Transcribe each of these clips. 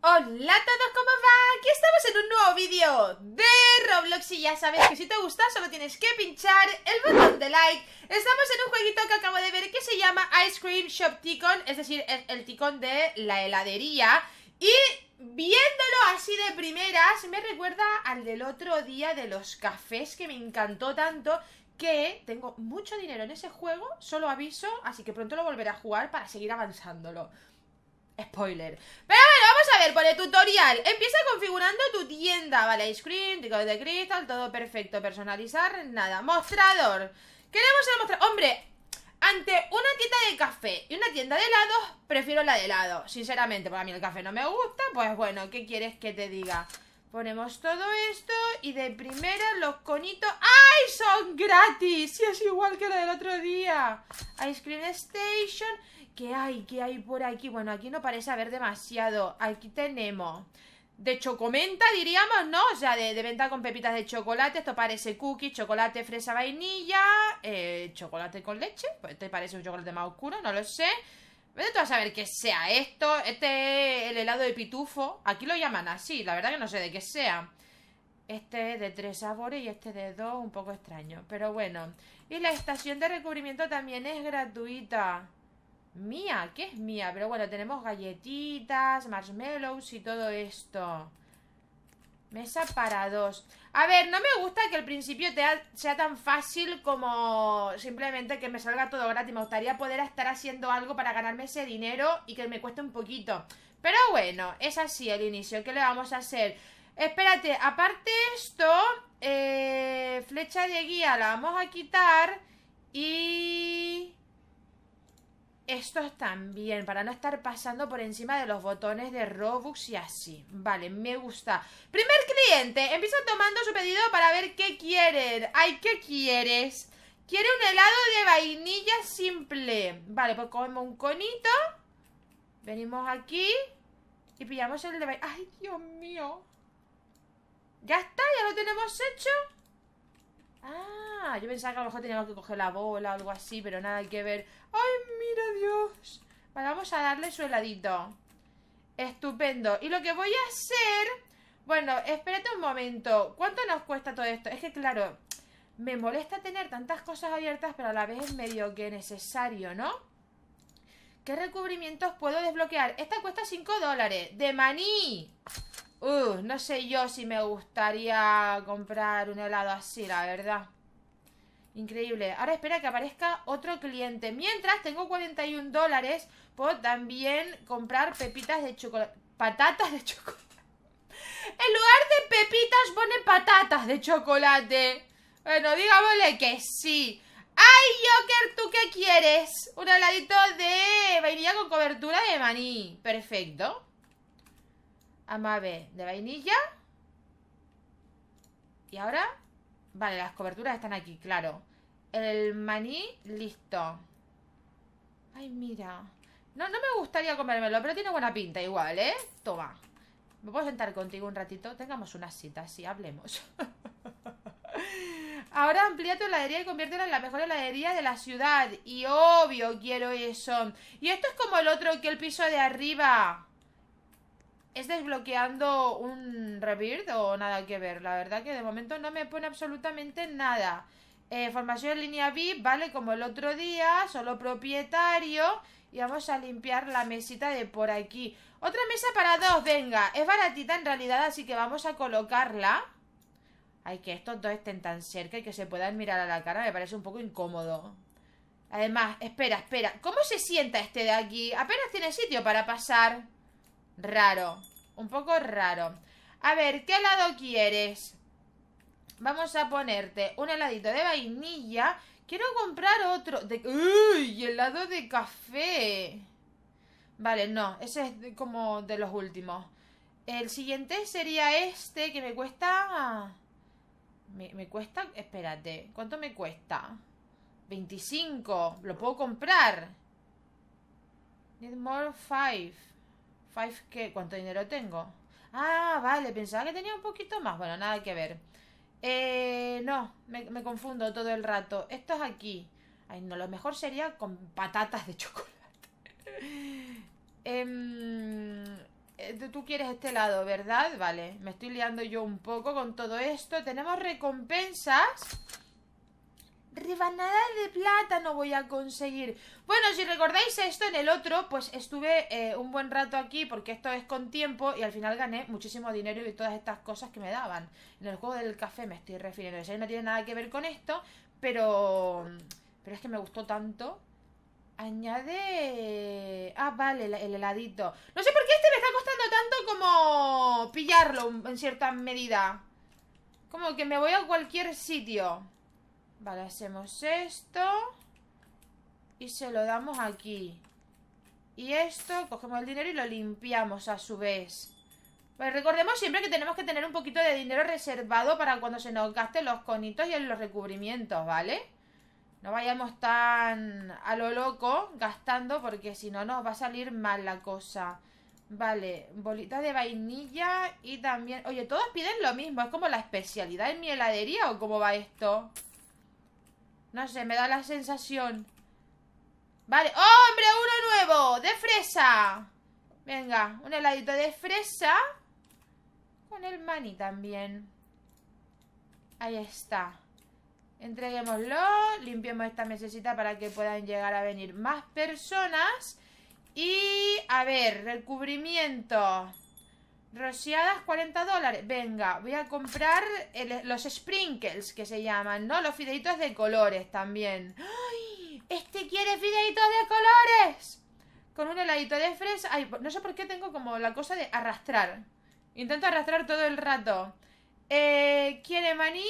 Hola a todos, ¿cómo va? Aquí estamos en un nuevo vídeo de Roblox y ya sabes que si te gusta solo tienes que pinchar el botón de like Estamos en un jueguito que acabo de ver que se llama Ice Cream Shop Ticon, es decir, el, ticón de la heladería Y viéndolo así de primeras me recuerda al del otro día de los cafés que me encantó tanto que tengo mucho dinero en ese juego, solo aviso, así que pronto lo volveré a jugar para seguir avanzándolo Spoiler. Pero bueno, vamos a tutorial. Empieza configurando tu tienda. Vale, Ice Cream, tico de cristal, todo perfecto. Personalizar, nada. Mostrador. Queremos el mostrador. Hombre, ante una tienda de café y una tienda de helados, prefiero la de helado. Sinceramente, Porque a mí el café no me gusta. Pues bueno, ¿qué quieres que te diga? Ponemos todo esto y de primera los conitos... ¡Ay! Son gratis. Y es igual que la del otro día. Ice Cream Station. ¿Qué hay? ¿Qué hay por aquí? Bueno, aquí no parece haber demasiado. Aquí tenemos... De chocomenta, diríamos, ¿no? O sea, de, de venta con pepitas de chocolate. Esto parece cookie, chocolate, fresa, vainilla. Eh, chocolate con leche. Pues este parece un chocolate más oscuro, no lo sé. Vete tú a saber qué sea esto. Este es el helado de pitufo. Aquí lo llaman así, la verdad que no sé de qué sea. Este es de tres sabores y este de dos, un poco extraño. Pero bueno. Y la estación de recubrimiento también es gratuita. Mía, ¿qué es mía? Pero bueno, tenemos galletitas, marshmallows y todo esto Mesa para dos A ver, no me gusta que al principio sea tan fácil como simplemente que me salga todo gratis Me gustaría poder estar haciendo algo para ganarme ese dinero y que me cueste un poquito Pero bueno, es así el inicio, ¿qué le vamos a hacer? Espérate, aparte esto, eh, flecha de guía la vamos a quitar y estos también, para no estar pasando por encima de los botones de Robux y así. Vale, me gusta. Primer cliente, empieza tomando su pedido para ver qué quieren. Ay, ¿qué quieres? Quiere un helado de vainilla simple. Vale, pues comemos un conito. Venimos aquí y pillamos el de vainilla. Ay, Dios mío. Ya está, ya lo tenemos hecho. Ah, yo pensaba que a lo mejor teníamos que coger la bola o algo así, pero nada, hay que ver. ¡Ay, mira Dios! Vale, vamos a darle su heladito. Estupendo. Y lo que voy a hacer... Bueno, espérate un momento. ¿Cuánto nos cuesta todo esto? Es que claro, me molesta tener tantas cosas abiertas, pero a la vez es medio que necesario, ¿no? ¿Qué recubrimientos puedo desbloquear? Esta cuesta 5 dólares. ¡De maní! Uh, no sé yo si me gustaría comprar un helado así, la verdad. Increíble. Ahora espera que aparezca otro cliente. Mientras tengo 41 dólares, puedo también comprar pepitas de chocolate. Patatas de chocolate. En lugar de pepitas pone patatas de chocolate. Bueno, digámosle que sí. ¡Ay, Joker, tú qué quieres! Un heladito de vainilla con cobertura de maní. Perfecto. Amabe de vainilla. Y ahora, vale, las coberturas están aquí, claro. El maní, listo. Ay, mira. No, no me gustaría comérmelo, pero tiene buena pinta igual, ¿eh? Toma. ¿Me puedo sentar contigo un ratito? Tengamos una cita, sí, hablemos. Ahora amplía tu heladería y conviértela en la mejor heladería de la ciudad. Y obvio, quiero eso. Y esto es como el otro que el piso de arriba. ¿Es desbloqueando un revirt o nada que ver? La verdad que de momento no me pone absolutamente nada. Eh, formación en línea VIP, vale, como el otro día, solo propietario. Y vamos a limpiar la mesita de por aquí. Otra mesa para dos, venga. Es baratita en realidad, así que vamos a colocarla. Ay, que estos dos estén tan cerca y que se puedan mirar a la cara, me parece un poco incómodo. Además, espera, espera. ¿Cómo se sienta este de aquí? Apenas tiene sitio para pasar raro. Un poco raro. A ver, ¿qué helado quieres? Vamos a ponerte un heladito de vainilla. Quiero comprar otro. De... ¡Uy! Helado de café. Vale, no. Ese es como de los últimos. El siguiente sería este que me cuesta... Me, cuesta... Espérate. ¿Cuánto me cuesta? 25. ¿Lo puedo comprar? Need more five. ¿Cuánto dinero tengo? Ah, vale, pensaba que tenía un poquito más. Bueno, nada que ver. Eh, no, me, me confundo todo el rato. Esto es aquí. Ay, no, lo mejor sería con patatas de chocolate. Em, eh, tú quieres este lado, ¿verdad? Vale, me estoy liando yo un poco con todo esto. Tenemos recompensas rebanada de plata no voy a conseguir. Bueno, si recordáis esto en el otro, pues estuve eh, un buen rato aquí porque esto es con tiempo y al final gané muchísimo dinero y todas estas cosas que me daban. En el juego del café me estoy refiriendo. Eso no tiene nada que ver con esto, pero... Pero es que me gustó tanto. Añade... Ah, vale, el heladito. No sé por qué este me está costando tanto como pillarlo en cierta medida. Como que me voy a cualquier sitio. Vale, hacemos esto. Y se lo damos aquí. Y esto, cogemos el dinero y lo limpiamos a su vez. Pues recordemos siempre que tenemos que tener un poquito de dinero reservado para cuando se nos gasten los conitos y los recubrimientos, ¿vale? No vayamos tan a lo loco gastando porque si no nos va a salir mal la cosa. Vale, bolitas de vainilla y también... Oye, todos piden lo mismo, es como la especialidad en mi heladería o cómo va esto. No sé, me da la sensación Vale, hombre, uno nuevo De fresa Venga, un heladito de fresa Con el maní también Ahí está Entreguémoslo Limpiemos esta mesecita para que puedan llegar a venir más personas Y, a ver, recubrimiento Rociadas, 40 dólares. Venga, voy a comprar los sprinkles que se llaman, ¿no? Los fideitos de colores también. ¡Ay! ¡Este quiere fideitos de colores! Con un heladito de fresa. Ay, no sé por qué tengo como la cosa de arrastrar. Intento arrastrar todo el rato. Eh, quiere maní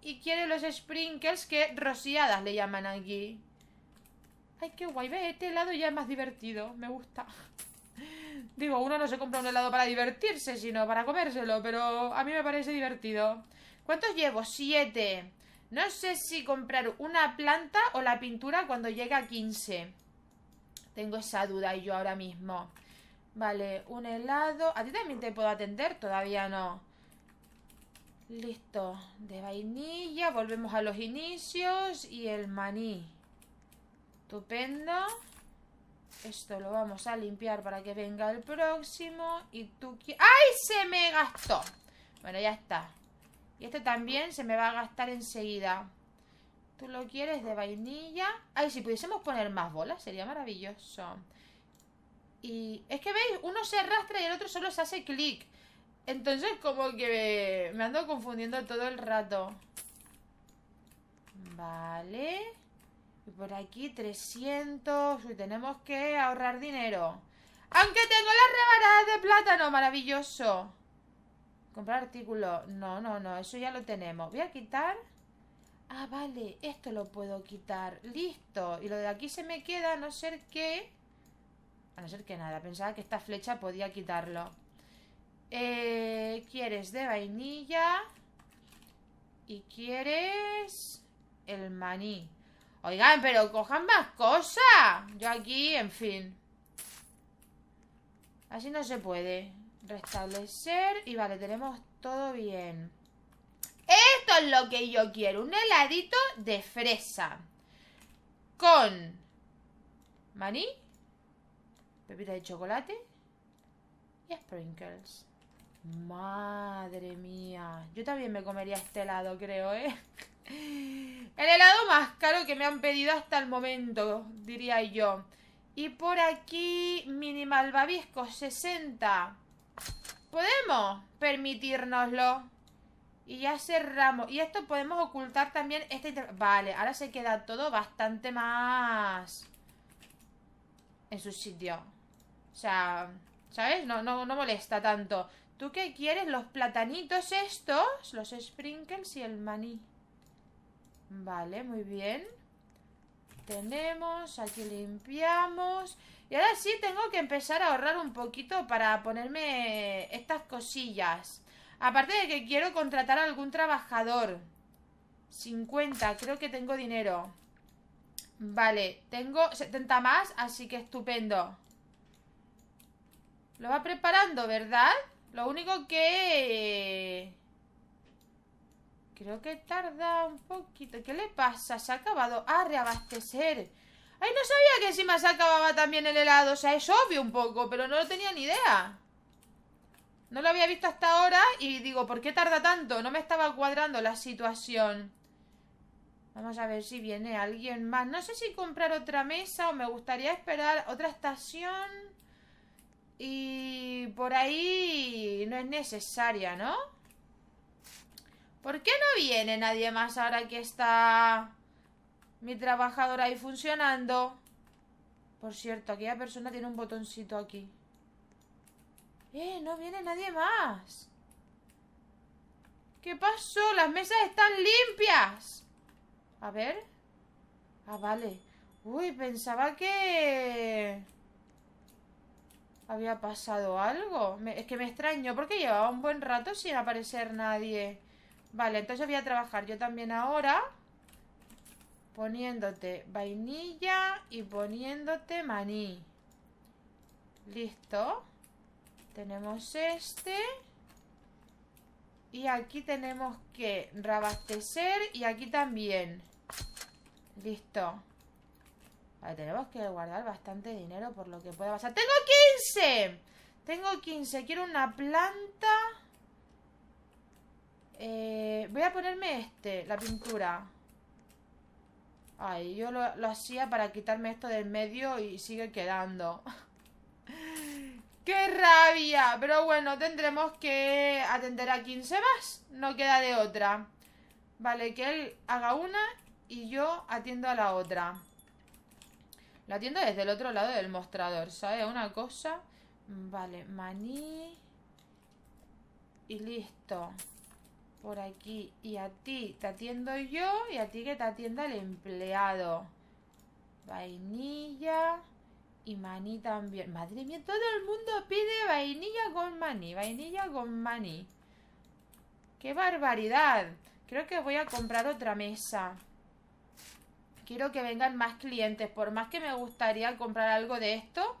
y quiere los sprinkles que rociadas le llaman aquí. Ay, qué guay. este helado ya es más divertido. Me gusta. Digo, uno no se compra un helado para divertirse, sino para comérselo, pero a mí me parece divertido. ¿Cuántos llevo? Siete. No sé si comprar una planta o la pintura cuando llegue a 15. Tengo esa duda yo ahora mismo. Vale, un helado. ¿A ti también te puedo atender? Todavía no. Listo. De vainilla. Volvemos a los inicios. Y el maní. Estupendo. Esto lo vamos a limpiar para que venga el próximo. Y tú... ¡Ay! Se me gastó. Bueno, ya está. Y este también se me va a gastar enseguida. ¿Tú lo quieres de vainilla? Ay, si pudiésemos poner más bolas sería maravilloso. Y es que veis, uno se arrastra y el otro solo se hace clic. Entonces como que me ando confundiendo todo el rato. Vale por aquí 300. Y tenemos que ahorrar dinero. Aunque tengo las rebanadas de plátano, maravilloso. Comprar artículo No, no, no, eso ya lo tenemos. Voy a quitar. Ah, vale, esto lo puedo quitar. Listo. Y lo de aquí se me queda a no ser que... A no ser que nada. Pensaba que esta flecha podía quitarlo. Eh, quieres de vainilla. Y quieres el maní. Oigan, pero cojan más cosas. Yo aquí, en fin. Así no se puede. Restablecer. Y vale, tenemos todo bien. Esto es lo que yo quiero. Un heladito de fresa. Con... Maní. Pepita de chocolate. Y sprinkles. Madre mía. Yo también me comería este helado, creo, ¿eh? El helado más caro que me han pedido hasta el momento, diría yo. Y por aquí, Minimal babisco, 60. ¿Podemos permitirnoslo? Y ya cerramos. Y esto podemos ocultar también este... Vale, ahora se queda todo bastante más... En su sitio. O sea, ¿sabes? No, no, no molesta tanto. ¿Tú qué quieres? Los platanitos estos, los sprinkles y el maní. Vale, muy bien. Tenemos, aquí limpiamos. Y ahora sí tengo que empezar a ahorrar un poquito para ponerme estas cosillas. Aparte de que quiero contratar a algún trabajador. 50, creo que tengo dinero. Vale, tengo 70 más, así que estupendo. Lo va preparando, ¿verdad? Lo único que... Creo que tarda un poquito. ¿Qué le pasa? Se ha acabado. a reabastecer. Ay, no sabía que encima se acababa también el helado. O sea, es obvio un poco, pero no lo tenía ni idea. No lo había visto hasta ahora y digo, ¿por qué tarda tanto? No me estaba cuadrando la situación. Vamos a ver si viene alguien más. No sé si comprar otra mesa o me gustaría esperar otra estación. Y por ahí no es necesaria, ¿no? ¿Por qué no viene nadie más ahora que está mi trabajadora ahí funcionando? Por cierto, aquella persona tiene un botoncito aquí. ¡Eh! No viene nadie más. ¿Qué pasó? Las mesas están limpias. A ver. Ah, vale. Uy, pensaba que... Había pasado algo. es que me extrañó porque llevaba un buen rato sin aparecer nadie. Vale, entonces voy a trabajar yo también ahora poniéndote vainilla y poniéndote maní. Listo. Tenemos este. Y aquí tenemos que reabastecer y aquí también. Listo. Vale, tenemos que guardar bastante dinero por lo que pueda pasar. ¡Tengo 15! Tengo 15. Quiero una planta... Eh, voy a ponerme este, la pintura. Ay, yo lo, hacía para quitarme esto del medio y sigue quedando. ¡Qué rabia! Pero bueno, tendremos que atender a 15 más. No queda de otra. Vale, que él haga una y yo atiendo a la otra. La atiendo desde el otro lado del mostrador, ¿sabes? Una cosa... Vale, maní... Y listo por aquí. Y a ti te atiendo yo y a ti que te atienda el empleado. Vainilla y maní también. Madre mía, todo el mundo pide vainilla con maní. Vainilla con maní. ¡Qué barbaridad! Creo que voy a comprar otra mesa. Quiero que vengan más clientes. Por más que me gustaría comprar algo de esto,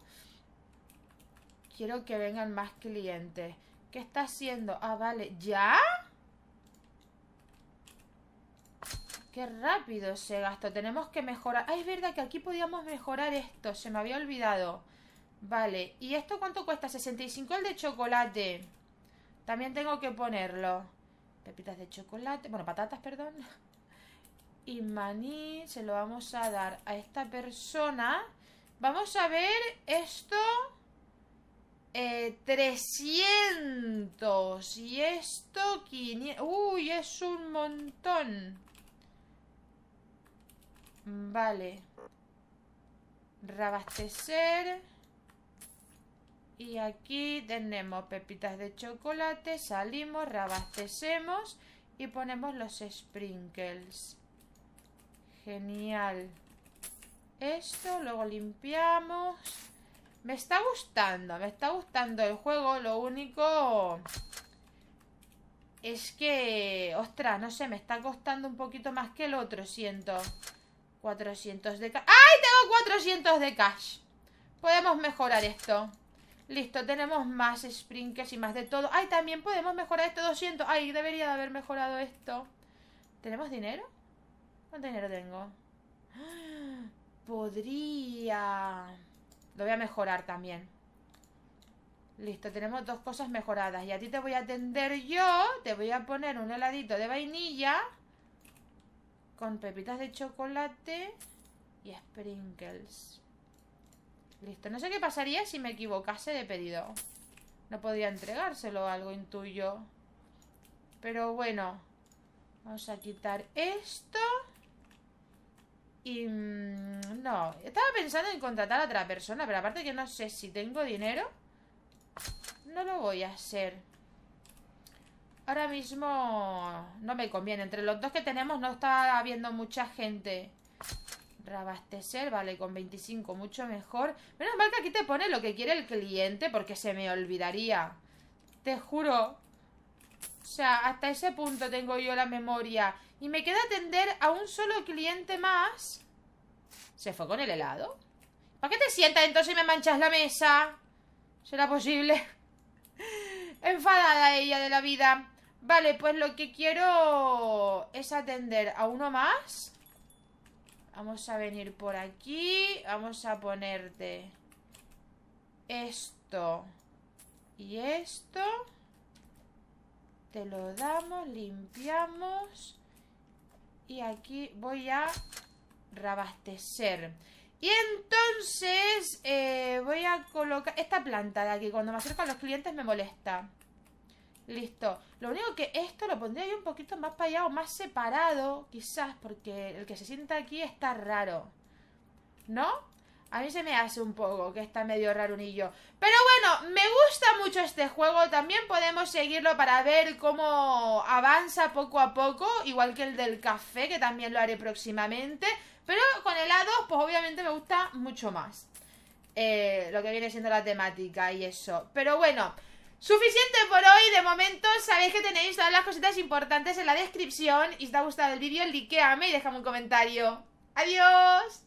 quiero que vengan más clientes. ¿Qué está haciendo? Ah, vale. ¿Ya? Qué rápido se gastó. Tenemos que mejorar. Ah, es verdad que aquí podíamos mejorar esto. Se me había olvidado. Vale. ¿Y esto cuánto cuesta? 65 el de chocolate. También tengo que ponerlo. Pepitas de chocolate. Bueno, patatas, perdón. Y maní se lo vamos a dar a esta persona. Vamos a ver esto. Eh, 300. Y esto 500. Uy, es un montón. Mm, vale. Rabastecer Y aquí tenemos pepitas de chocolate. Salimos, rabastecemos y ponemos los sprinkles. Genial. Esto, luego limpiamos. Me está gustando, me está gustando el juego. Lo único es que, ostras, no sé, me está costando un poquito más que el otro, siento. 400 de cash. ¡Ay, tengo 400 de cash! Podemos mejorar esto. Listo, tenemos más sprinkles y más de todo. ¡Ay, también podemos mejorar esto 200! ¡Ay, debería de haber mejorado esto! ¿Tenemos dinero? ¿Cuánto dinero tengo? Podría... Lo voy a mejorar también. Listo, tenemos dos cosas mejoradas. Y a ti te voy a atender yo. Te voy a poner un heladito de vainilla con pepitas de chocolate y sprinkles. Listo. No sé qué pasaría si me equivocase de pedido. No podía entregárselo algo, intuyo. Pero bueno. Vamos a quitar esto. Y... Mm, no. Estaba pensando en contratar a otra persona, pero aparte que no sé si tengo dinero. No lo voy a hacer. Ahora mismo no me conviene. Entre los dos que tenemos no está habiendo mucha gente. Rabastecer, vale, con 25, mucho mejor. Menos mal que aquí te pone lo que quiere el cliente porque se me olvidaría. Te juro. O sea, hasta ese punto tengo yo la memoria. Y me queda atender a un solo cliente más. ¿Se fue con el helado? ¿Para qué te sientas entonces y me manchas la mesa? ¿Será posible? Enfadada ella de la vida. Vale, pues lo que quiero es atender a uno más. Vamos a venir por aquí. Vamos a ponerte esto y esto. Te lo damos, limpiamos. Y aquí voy a reabastecer. Y entonces eh, voy a colocar esta planta de aquí. Cuando me acerco a los clientes me molesta. Listo. Lo único que esto lo pondría yo un poquito más para allá o más separado, quizás, porque el que se sienta aquí está raro. ¿No? A mí se me hace un poco que está medio raro rarunillo. Pero bueno, me gusta mucho este juego. También podemos seguirlo para ver cómo avanza poco a poco. Igual que el del café, que también lo haré próximamente. Pero con helados, pues obviamente me gusta mucho más. Eh, lo que viene siendo la temática y eso. Pero bueno... Suficiente por hoy, de momento sabéis que tenéis todas las cositas importantes en la descripción y si te ha gustado el vídeo, likeame y déjame un comentario. ¡Adiós!